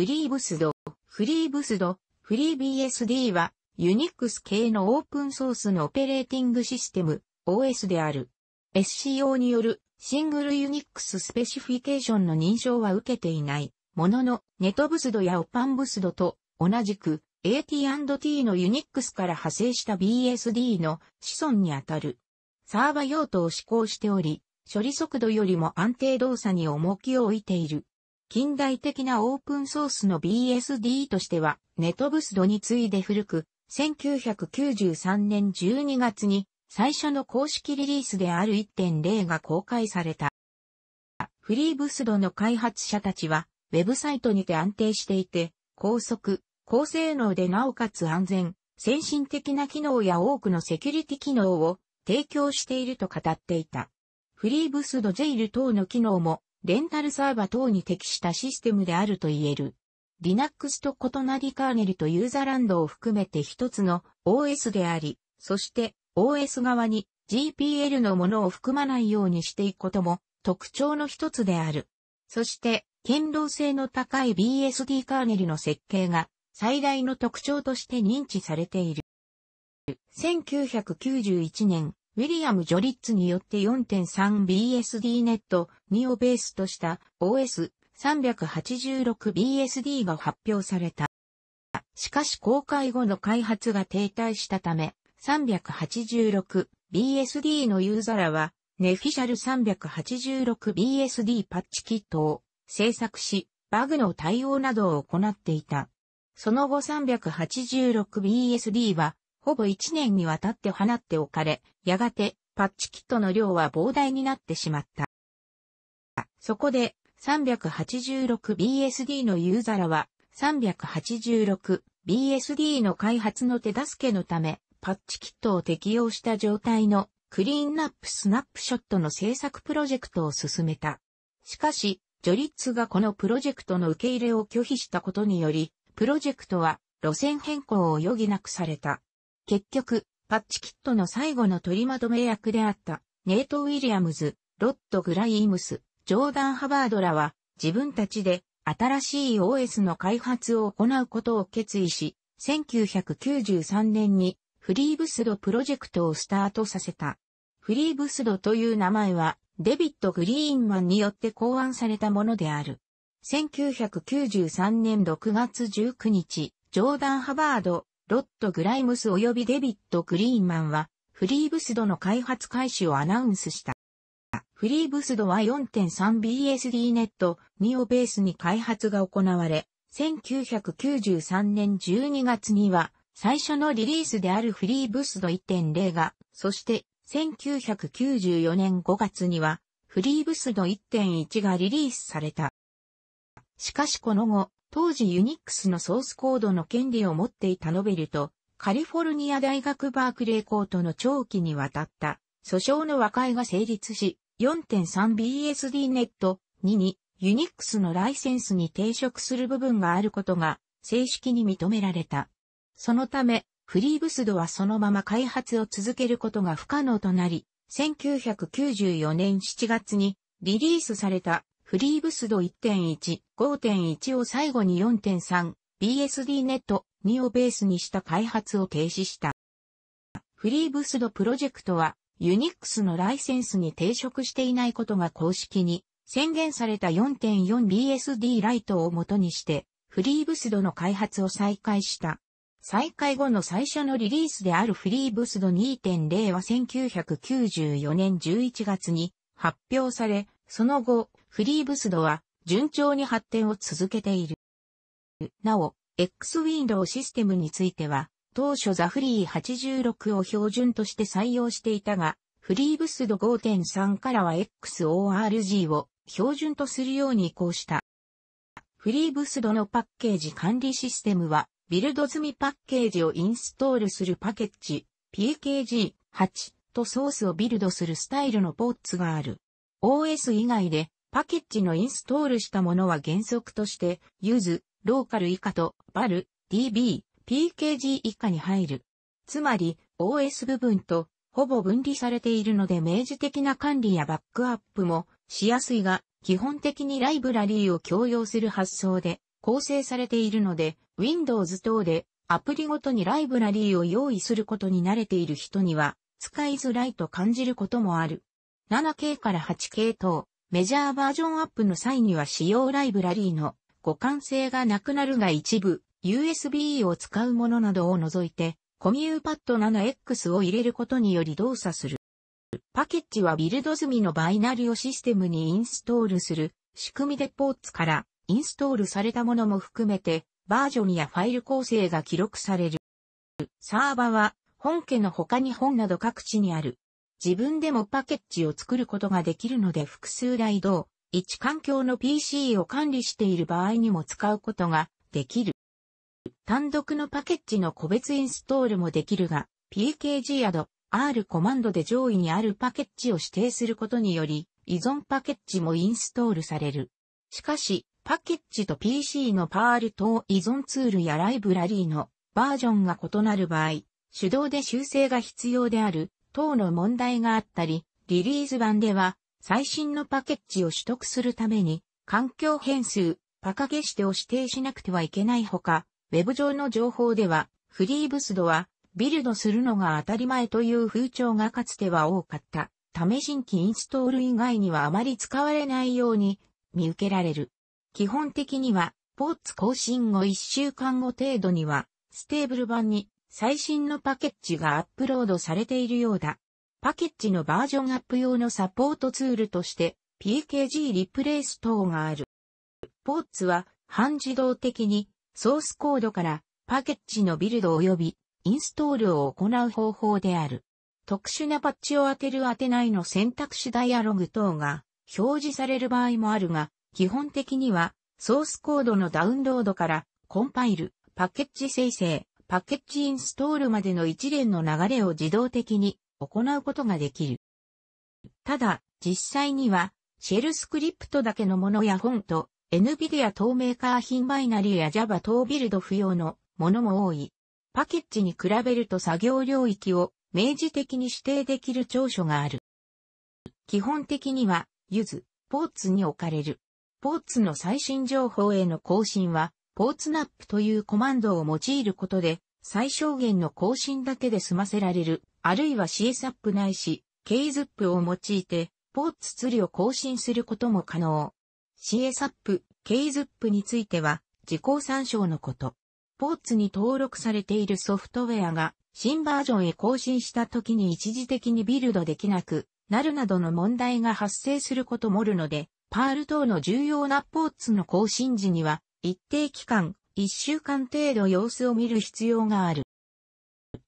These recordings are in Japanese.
フリーブスド。フリーブスド、フリー BSD は、ユニックス系のオープンソースのオペレーティングシステム、OS である。SCO によるシングルユニックススペシフィケーションの認証は受けていない。ものの、ネトブスドやオパンブスドと同じく AT&T のユニックスから派生した BSD の子孫にあたる。サーバ用途を試向しており、処理速度よりも安定動作に重きを置いている。近代的なオープンソースの BSD としては、ネトブスドに次いで古く、1993年12月に最初の公式リリースである1.0が公開された。フリーブスドの開発者たちは、ウェブサイトにて安定していて、高速、高性能でなおかつ安全、先進的な機能や多くのセキュリティ機能を提供していると語っていた。フリーブスドジェイル等の機能もレンタルサーバ等に適したシステムであると言える。Linux と異なりカーネルとユーザランドを含めて一つの OS であり、そして OS 側に GPL のものを含まないようにしていくことも特徴の一つである。そして、堅牢性の高い BSD カーネルの設計が最大の特徴として認知されている。1991年、ウィリアム・ジョリッツによって 4.3BSD ネット2をベースとした OS386BSD が発表された。しかし公開後の開発が停滞したため、386BSD のユーザらは、ネフィシャル 386BSD パッチキットを制作し、バグの対応などを行っていた。その後 386BSD はほぼ1年にわたって放っておかれ、やがてパッチキットの量は膨大になってしまった。そこで 386BSD のユーザらは 386BSD の開発の手助けのため、パッチキットを適用した状態のクリーンナップスナップショットの制作プロジェクトを進めた。しかし、ジョリッツがこのプロジェクトの受け入れを拒否したことにより、プロジェクトは路線変更を余儀なくされた。結局、パッチキットの最後の取りまとめ役であった、ネイト・ウィリアムズ、ロッド・グライムス、ジョーダン・ハバードらは、自分たちで新しい OS の開発を行うことを決意し、1993年にフリーブスドプロジェクトをスタートさせた。フリーブスドという名前は、デビット・グリーンマンによって考案されたものである。1993年6月19日、ジョーダン・ハバード、ロット・グライムス及びデビッド・グリーンマンは、フリーブスドの開発開始をアナウンスした。フリーブスドは 4.3BSD ネット2をベースに開発が行われ、1993年12月には最初のリリースであるフリーブスド1.0が、そして1994年5月にはフリーブスド1.1がリリースされた。しかしこの後、当時ユニックスのソースコードの権利を持っていたノベルと、カリフォルニア大学バークレーコートの長期にわたった訴訟の和解が成立し、4.3BSD ネット2にユニックスのライセンスに抵触する部分があることが正式に認められた。そのため、フリーブスドはそのまま開発を続けることが不可能となり、1994年7月にリリースされたフリーブスド1.1、5.1を最後に 4.3BSD ネット2をベースにした開発を停止した。フリーブスドプロジェクトはユニックスのライセンスに抵触していないことが公式に宣言された 4.4BSD ライトを元にしてフリーブスドの開発を再開した。再開後の最初のリリースであるフリーブスド2.0は1994年11月に発表され、その後、フリーブスドは順調に発展を続けている。なお、X ウィンドウシステムについては、当初ザフリー86を標準として採用していたが、フリーブスド5.3からは XORG を標準とするように移行した。フリーブスドのパッケージ管理システムは、ビルド済みパッケージをインストールするパケッジ、PKG8 とソースをビルドするスタイルのポッツがある。OS 以外でパケッジのインストールしたものは原則として、ユズ、ローカル以下と、バル、DB、PKG 以下に入る。つまり、OS 部分と、ほぼ分離されているので明示的な管理やバックアップもしやすいが、基本的にライブラリーを共用する発想で構成されているので、Windows 等でアプリごとにライブラリーを用意することに慣れている人には、使いづらいと感じることもある。7K から 8K 等、メジャーバージョンアップの際には使用ライブラリーの互換性がなくなるが一部 USB を使うものなどを除いてコミューパッド 7X を入れることにより動作する。パケッジはビルド済みのバイナリをシステムにインストールする仕組みでポーツからインストールされたものも含めてバージョンやファイル構成が記録される。サーバは本家の他に本など各地にある自分でもパケッジを作ることができるので複数台同、一環境の PC を管理している場合にも使うことができる。単独のパケッジの個別インストールもできるが、pkg や r コマンドで上位にあるパケッジを指定することにより、依存パケッジもインストールされる。しかし、パケッジと PC のパール等依存ツールやライブラリーのバージョンが異なる場合、手動で修正が必要である等の問題があったり、リリース版では最新のパケッジを取得するために環境変数、パカゲシテを指定しなくてはいけないほか、ウェブ上の情報ではフリーブスドはビルドするのが当たり前という風潮がかつては多かった。試しんきインストール以外にはあまり使われないように見受けられる。基本的には、ポーツ更新後1週間後程度には、ステーブル版に最新のパケッジがアップロードされているようだ。パケッジのバージョンアップ用のサポートツールとして PKG リプレイス等がある。ポーツは半自動的にソースコードからパケッジのビルド及びインストールを行う方法である。特殊なパッチを当てる当てないの選択肢ダイアログ等が表示される場合もあるが、基本的にはソースコードのダウンロードからコンパイル、パケッジ生成、パッケッジインストールまでの一連の流れを自動的に行うことができる。ただ、実際には、シェルスクリプトだけのものや本と、NVIDIA 透明化品バイナリーや Java 等ビルド不要のものも多い。パッケッジに比べると作業領域を明示的に指定できる長所がある。基本的には、ゆず、ポーツに置かれる。ポーツの最新情報への更新は、ポーツナップというコマンドを用いることで、最小限の更新だけで済ませられる、あるいは CSAP ないし、KZIP を用いて、ポーツ釣りを更新することも可能。CSAP、KZIP については、自己参照のこと。ポーツに登録されているソフトウェアが、新バージョンへ更新した時に一時的にビルドできなくなるなどの問題が発生することもあるので、パール等の重要なポーツの更新時には、一定期間、一週間程度様子を見る必要がある。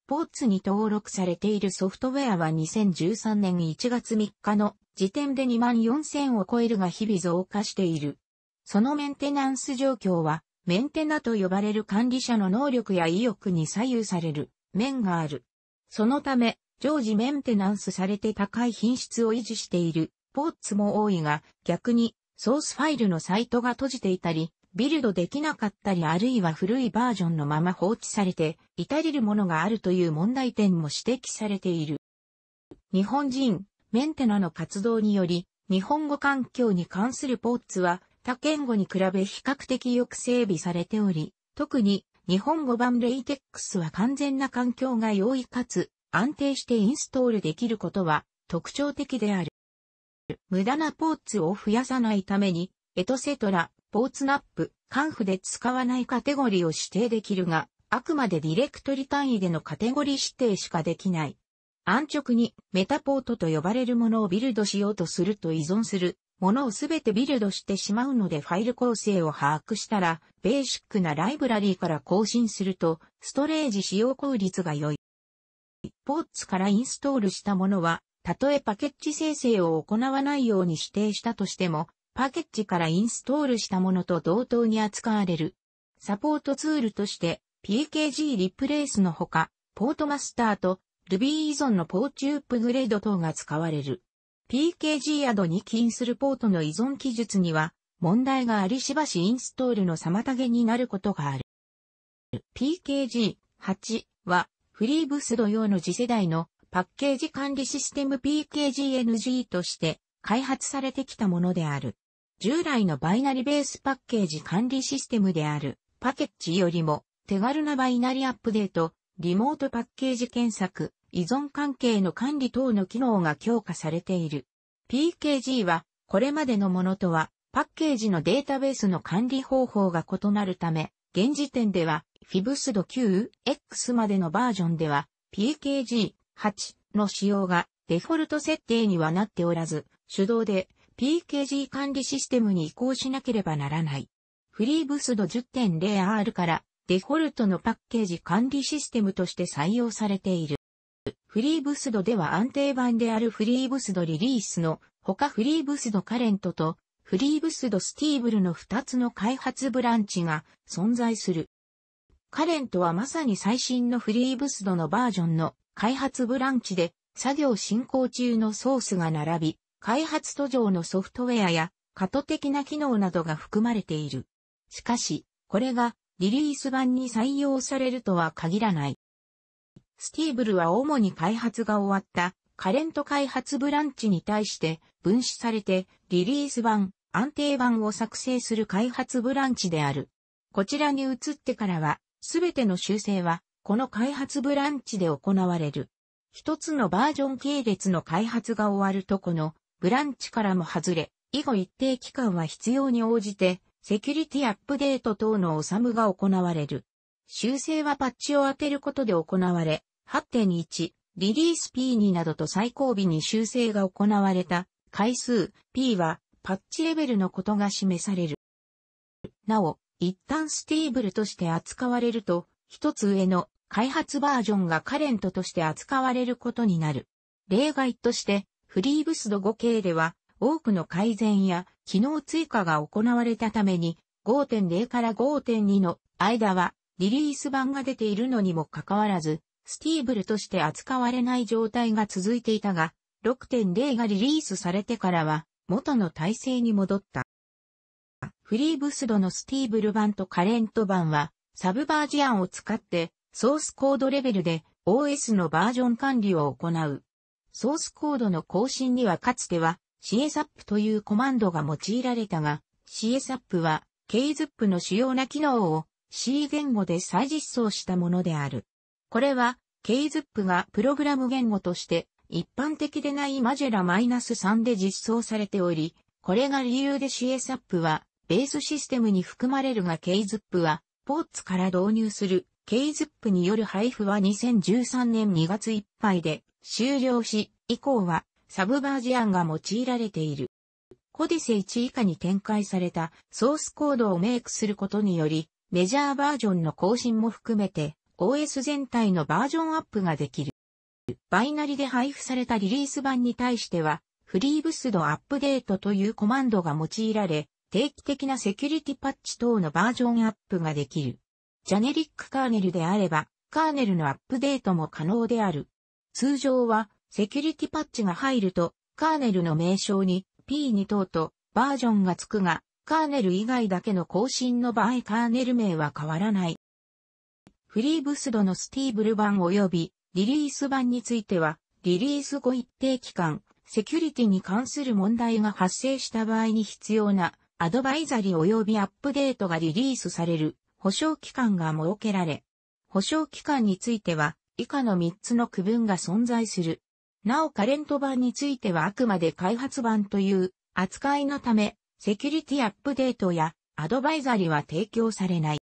ポーツに登録されているソフトウェアは2013年1月3日の時点で2万4000を超えるが日々増加している。そのメンテナンス状況は、メンテナと呼ばれる管理者の能力や意欲に左右される面がある。そのため、常時メンテナンスされて高い品質を維持しているポーツも多いが、逆にソースファイルのサイトが閉じていたり、ビルドできなかったりあるいは古いバージョンのまま放置されて、至りるものがあるという問題点も指摘されている。日本人、メンテナの活動により、日本語環境に関するポーツは、他言語に比べ比較的よく整備されており、特に日本語版レイテックスは完全な環境が容易かつ安定してインストールできることは特徴的である。無駄なポーツを増やさないために、エトセトラ、ポーツナップ、カンフで使わないカテゴリーを指定できるが、あくまでディレクトリ単位でのカテゴリー指定しかできない。安直にメタポートと呼ばれるものをビルドしようとすると依存するものをすべてビルドしてしまうのでファイル構成を把握したら、ベーシックなライブラリーから更新すると、ストレージ使用効率が良い。ポーツからインストールしたものは、たとえパケッチ生成を行わないように指定したとしても、パケッジからインストールしたものと同等に扱われる。サポートツールとして PKG リプレイスのほか、ポートマスターと Ruby 依存のポーチュープグレード等が使われる。PKG アドに起因するポートの依存記述には問題がありしばしインストールの妨げになることがある。PKG8 はフリーブスド用の次世代のパッケージ管理システム PKGNG として開発されてきたものである。従来のバイナリベースパッケージ管理システムであるパケッジよりも手軽なバイナリアップデート、リモートパッケージ検索、依存関係の管理等の機能が強化されている。PKG はこれまでのものとはパッケージのデータベースの管理方法が異なるため、現時点では FIBSD 9X までのバージョンでは PKG8 の使用がデフォルト設定にはなっておらず、手動で PKG 管理システムに移行しなければならない。フリーブスド 10.0R からデフォルトのパッケージ管理システムとして採用されている。フリーブスドでは安定版であるフリーブスドリリースの他フリーブスドカレントとフリーブスドスティーブルの2つの開発ブランチが存在する。カレントはまさに最新のフリーブスドのバージョンの開発ブランチで作業進行中のソースが並び、開発途上のソフトウェアや過渡的な機能などが含まれている。しかし、これがリリース版に採用されるとは限らない。スティーブルは主に開発が終わったカレント開発ブランチに対して分子されてリリース版、安定版を作成する開発ブランチである。こちらに移ってからは、すべての修正はこの開発ブランチで行われる。一つのバージョン系列の開発が終わるとこのブランチからも外れ、以後一定期間は必要に応じて、セキュリティアップデート等のおさむが行われる。修正はパッチを当てることで行われ、8.1、リリース P2 などと最後尾に修正が行われた回数 P はパッチレベルのことが示される。なお、一旦スティーブルとして扱われると、一つ上の開発バージョンがカレントとして扱われることになる。例外として、フリーブスド5系では、多くの改善や機能追加が行われたために、5.0から5.2の間はリリース版が出ているのにもかかわらず、スティーブルとして扱われない状態が続いていたが、6.0がリリースされてからは元の体制に戻った。フリーブスドのスティーブル版とカレント版はサブバージアンを使ってソースコードレベルで OS のバージョン管理を行う。ソースコードの更新にはかつては CSAP というコマンドが用いられたが、CSAP は KZIP の主要な機能を C 言語で再実装したものである。これは KZIP がプログラム言語として一般的でないマジェラ -3 で実装されており、これが理由で CSAP はベースシステムに含まれるが KZIP はポーツから導入するケイズップによる配布は2013年2月いっぱいで終了し、以降はサブバージアンが用いられている。コディセ1以下に展開されたソースコードをメイクすることにより、メジャーバージョンの更新も含めて OS 全体のバージョンアップができる。バイナリで配布されたリリース版に対しては、フリーブスドアップデートというコマンドが用いられ、定期的なセキュリティパッチ等のバージョンアップができる。ジャネリックカーネルであれば、カーネルのアップデートも可能である。通常は、セキュリティパッチが入ると、カーネルの名称に P2 等とバージョンがつくが、カーネル以外だけの更新の場合カーネル名は変わらない。フリーブスドのスティーブル版及びリリース版については、リリース後一定期間、セキュリティに関する問題が発生した場合に必要なアドバイザリー及びアップデートがリリースされる保証期間が設けられ、保証期間については以下の3つの区分が存在する。なおカレント版についてはあくまで開発版という扱いのため、セキュリティアップデートやアドバイザリは提供されない。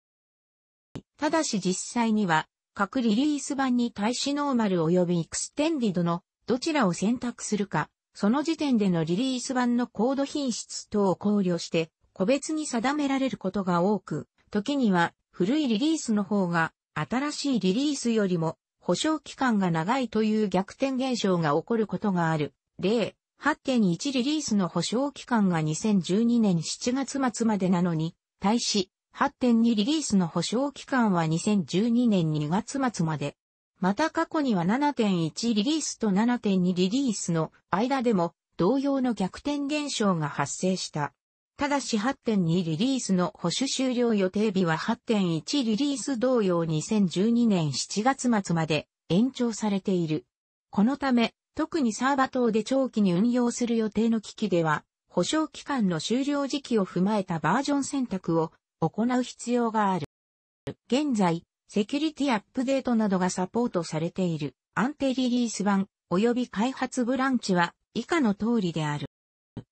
ただし実際には各リリース版に対しノーマル及びエクステンディドのどちらを選択するか、その時点でのリリース版のコード品質等を考慮して個別に定められることが多く、時には古いリリースの方が新しいリリースよりも保証期間が長いという逆転現象が起こることがある。例、8.1リリースの保証期間が2012年7月末までなのに、対し、8.2リリースの保証期間は2012年2月末まで。また過去には7.1リリースと7.2リリースの間でも同様の逆転現象が発生した。ただし8.2リリースの保守終了予定日は8.1リリース同様2012年7月末まで延長されている。このため、特にサーバ等で長期に運用する予定の機器では、保証期間の終了時期を踏まえたバージョン選択を行う必要がある。現在、セキュリティアップデートなどがサポートされている安定リリース版及び開発ブランチは以下の通りである。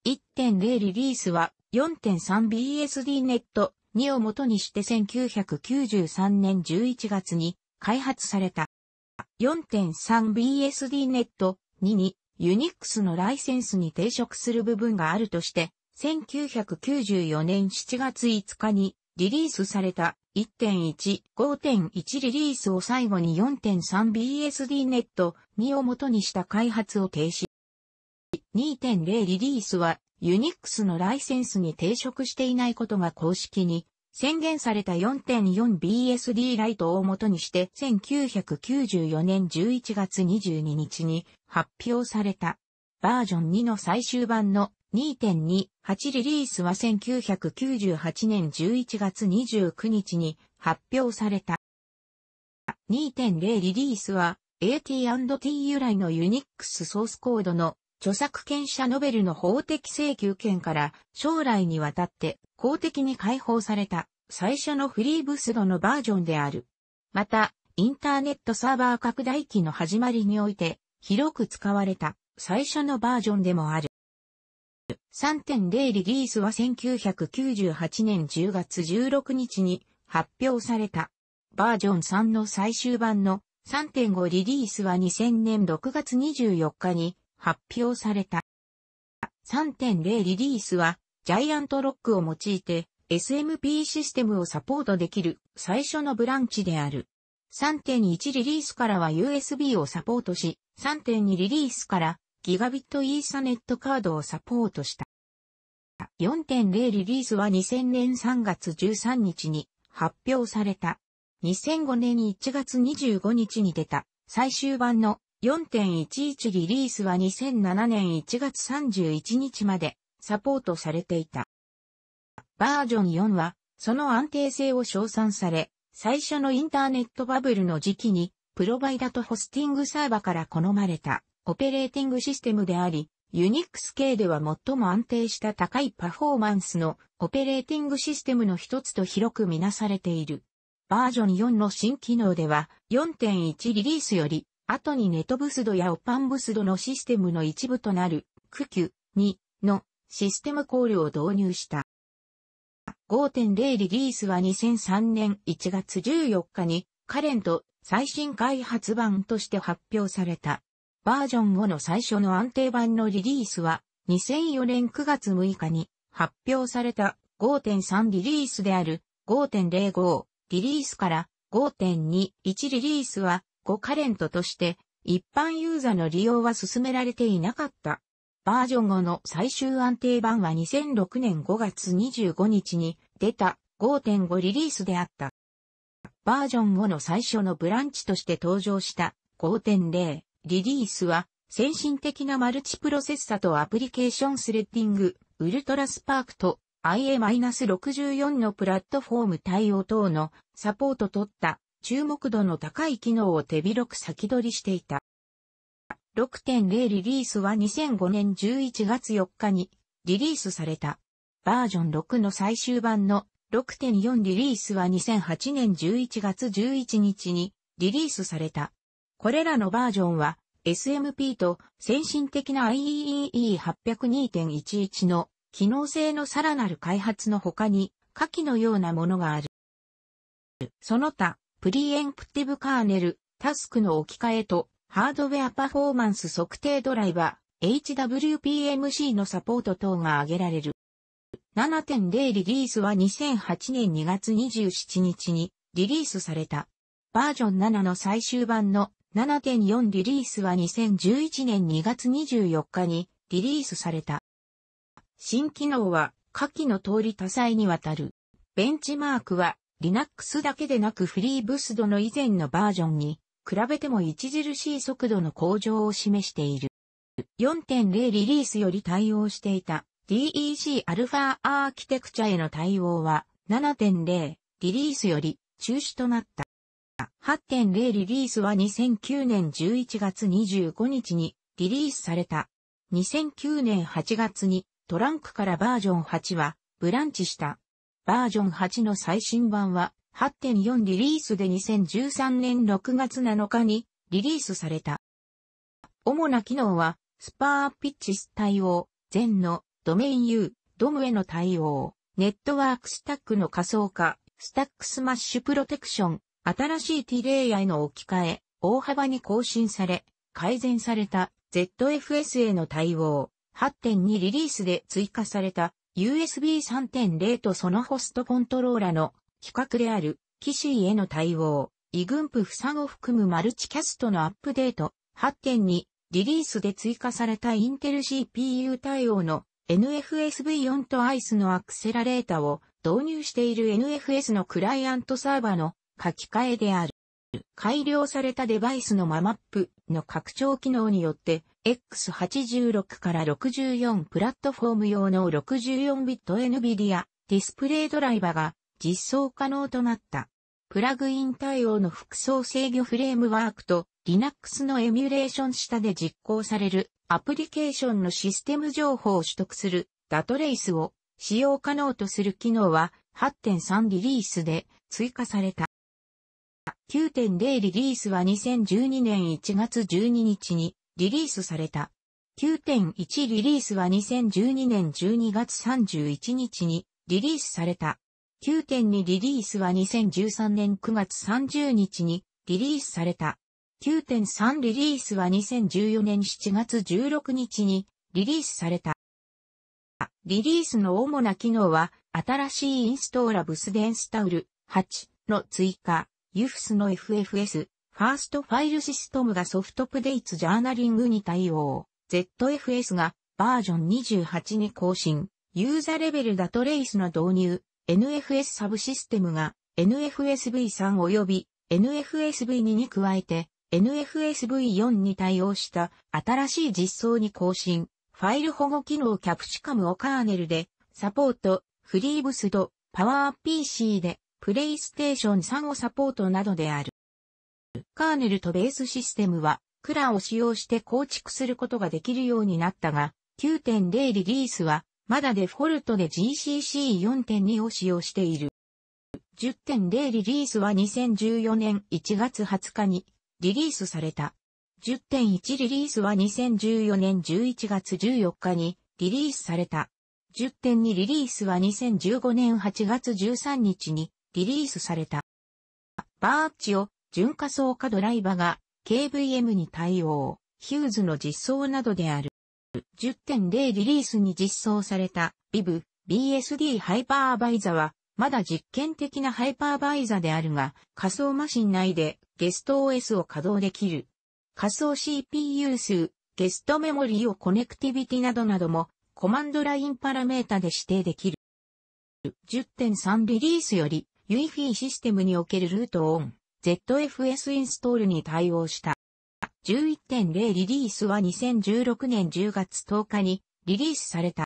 1.0リリースは 4.3BSD ネット2を元にして1993年11月に開発された。4.3BSD ネット2にユニックスのライセンスに抵触する部分があるとして、1994年7月5日にリリースされた1.1、5.1リリースを最後に 4.3BSD ネット2を元にした開発を停止。2.0リリースは Unix のライセンスに抵触していないことが公式に宣言された 4.4BSD ライトを元にして1994年11月22日に発表されたバージョン2の最終版の2.28リリースは1998年11月29日に発表された。2.0リリースは AT&T 由来の Unix ソースコードの著作権者ノベルの法的請求権から将来にわたって公的に解放された最初のフリーブスドのバージョンである。また、インターネットサーバー拡大期の始まりにおいて広く使われた最初のバージョンでもある。3.0リリースは1998年10月16日に発表された。バージョン3の最終版の3.5リリースは2000年6月24日に発表された。3.0リリースは、ジャイアントロックを用いて、SMP システムをサポートできる最初のブランチである。3.1リリースからは USB をサポートし、3.2リリースからギガビットイーサネットカードをサポートした。4.0リリースは2000年3月13日に発表された。2005年1月25日に出た最終版の4.11リリースは2007年1月31日までサポートされていた。バージョン4は、その安定性を称賛され、最初のインターネットバブルの時期に、プロバイダとホスティングサーバから好まれたオペレーティングシステムであり、ユニックス系では最も安定した高いパフォーマンスのオペレーティングシステムの一つと広くみなされている。バージョン4の新機能では4.1リリースより後にネトブスドやオパンブスドのシステムの一部となる、クキュ2のシステムコールを導入した。5.0リリースは2003年1月14日に、カレント最新開発版として発表された。バージョン後の最初の安定版のリリースは、2004年9月6日に発表された5.3リリースである5.05リリースから5.21リリースは5カレントとして、一般ユーザの利用は進められていなかった。バージョン後の最終安定版は2006年5月25日に出た5.5リリースであった。バージョン5の最初のブランチとして登場した5.0リリースは先進的なマルチプロセッサとアプリケーションスレッディング、ウルトラスパークと IA-64 のプラットフォーム対応等のサポート取った注目度の高い機能を手広く先取りしていた。6.0リリースは2005年11月4日にリリースされた。バージョン6の最終版の6.4リリースは2008年11月11日にリリースされた。これらのバージョンは SMP と先進的な IEEE802.11 の機能性のさらなる開発の他に下記のようなものがある。その他、プリエンプティブカーネル、タスクの置き換えと、ハードウェアパフォーマンス測定ドライバー、HWPMC のサポート等が挙げられる。7.0リリースは2008年2月27日にリリースされた。バージョン7の最終版の7.4リリースは2011年2月24日にリリースされた。新機能は下記の通り多彩にわたる。ベンチマークは Linux だけでなくフリーブスドの以前のバージョンに比べても著しい速度の向上を示している。4.0リリースより対応していた DEC α アーキテクチャへの対応は7.0リリースより中止となった。8.0リリースは2009年11月25日にリリースされた。2009年8月にトランクからバージョン8はブランチした。バージョン8の最新版は8.4リリースで2013年6月7日にリリースされた。主な機能は、スパーピッチス対応、全のドメイン U、ドムへの対応、ネットワークスタックの仮想化、スタックスマッシュプロテクション、新しい T レイヤーへの置き換え、大幅に更新され、改善された ZFS への対応、8.2リリースで追加された USB 3.0とそのホストコントローラの比較である機種への対応、異軍譜負産を含むマルチキャストのアップデート8.2リリースで追加されたインテル CPU 対応の n f s v 4と ICE のアクセラレータを導入している NFS のクライアントサーバの書き換えである。改良されたデバイスのママップの拡張機能によって、X86 から64プラットフォーム用の 64bit NVIDIA ディスプレイドライバが実装可能となった。プラグイン対応の複層制御フレームワークと Linux のエミュレーション下で実行されるアプリケーションのシステム情報を取得するダトレイスを使用可能とする機能は8.3リリースで追加された。9.0リリースは2012年1月12日にリリースされた。9.1リリースは2012年12月31日にリリースされた。9.2リリースは2013年9月30日にリリースされた。9.3リリースは2014年7月16日にリリースされた。リリースの主な機能は、新しいインストーラブスデンスタウル8の追加、ユフスの FFS、ファーストファイルシステムがソフトプデイツジャーナリングに対応。ZFS がバージョン28に更新。ユーザレベルダトレイスの導入。NFS サブシステムが NFSV3 及び NFSV2 に加えて NFSV4 に対応した新しい実装に更新。ファイル保護機能キャプチカムをカーネルでサポート、フリーブスド、パワー PC でプレイステーション3をサポートなどである。カーネルとベースシステムは、クラを使用して構築することができるようになったが、9.0リリースは、まだデフォルトで GCC4.2 を使用している。10.0リリースは2014年1月20日にリリースされた。10.1リリースは2014年11月14日にリリースされた。10.2リリースは2015年8月13日にリリースされた。バーチオ、純仮想化ドライバが KVM に対応、ヒューズの実装などである。10.0リリースに実装された VIV BSD ハイパーバイザは、まだ実験的なハイパーバイザであるが、仮想マシン内でゲスト OS を稼働できる。仮想 CPU 数、ゲストメモリーをコネクティビティなどなども、コマンドラインパラメータで指定できる。10.3リリースより、UEFI システムにおけるルートオン、ZFS インストールに対応した。11.0リリースは2016年10月10日にリリースされた。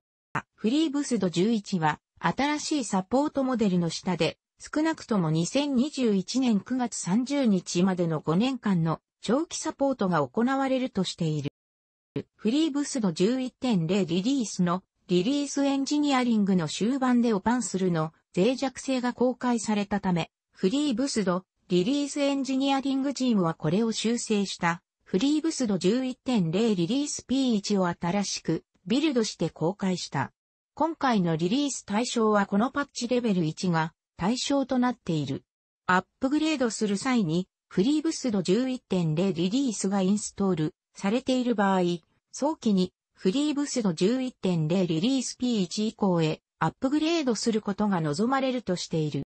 フリーブスド11は新しいサポートモデルの下で少なくとも2021年9月30日までの5年間の長期サポートが行われるとしている。フリーブスド11.0リリースのリリースエンジニアリングの終盤でオパンするの脆弱性が公開されたため、フリーブスド、リリースエンジニアリングチームはこれを修正した、フリーブスド11.0リリース P1 を新しく、ビルドして公開した。今回のリリース対象はこのパッチレベル1が対象となっている。アップグレードする際に、フリーブスド11.0リリースがインストールされている場合、早期にフリーブスド11.0リリース P1 以降へアップグレードすることが望まれるとしている。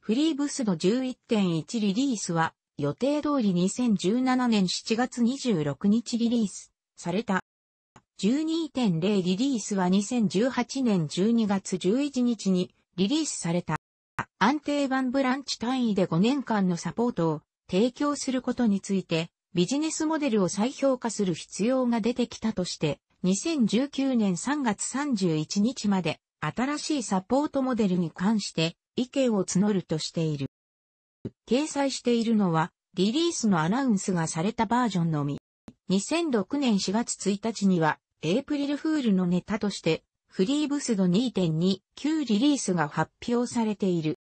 フリーブスの11.1リリースは予定通り2017年7月26日リリースされた。12.0リリースは2018年12月11日にリリースされた。安定版ブランチ単位で5年間のサポートを提供することについてビジネスモデルを再評価する必要が出てきたとして2019年3月31日まで新しいサポートモデルに関して意見を募るとしている。掲載しているのはリリースのアナウンスがされたバージョンのみ。2006年4月1日にはエイプリルフールのネタとしてフリーブスド2.2旧リリースが発表されている。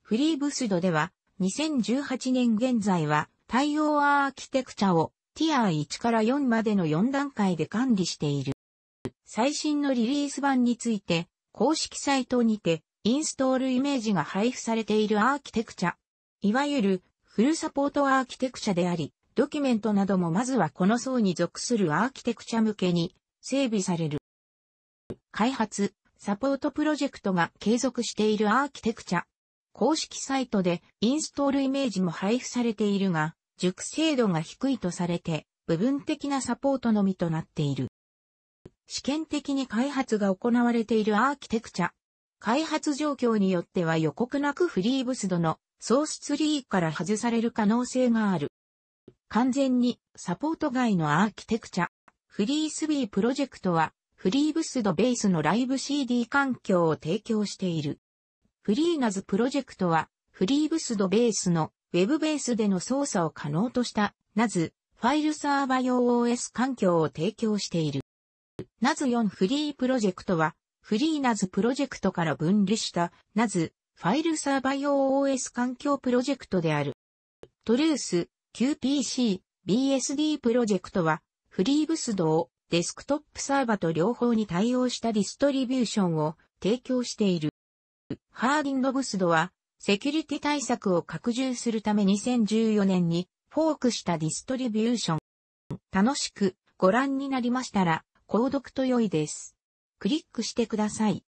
フリーブスドでは2018年現在は対応アーキテクチャをティアー1から4までの4段階で管理している。最新のリリース版について、公式サイトにて、インストールイメージが配布されているアーキテクチャ。いわゆる、フルサポートアーキテクチャであり、ドキュメントなどもまずはこの層に属するアーキテクチャ向けに整備される。開発、サポートプロジェクトが継続しているアーキテクチャ。公式サイトでインストールイメージも配布されているが、熟成度が低いとされて、部分的なサポートのみとなっている。試験的に開発が行われているアーキテクチャ。開発状況によっては予告なくフリーブスドのソースツリーから外される可能性がある。完全にサポート外のアーキテクチャ。フリースビープロジェクトはフリーブスドベースのライブ CD 環境を提供している。フリーナズプロジェクトはフリーブスドベースのウェブベースでの操作を可能とした n a ファイルサーバ用 OS 環境を提供している。NAS4 フリープロジェクトはフリー n a プロジェクトから分離した n a ファイルサーバ用 OS 環境プロジェクトである。トルース QPC BSD プロジェクトはフリーブスドをデスクトップサーバと両方に対応したディストリビューションを提供している。ハーディングブスドはセキュリティ対策を拡充するため2014年にフォークしたディストリビューション。楽しくご覧になりましたら、購読と良いです。クリックしてください。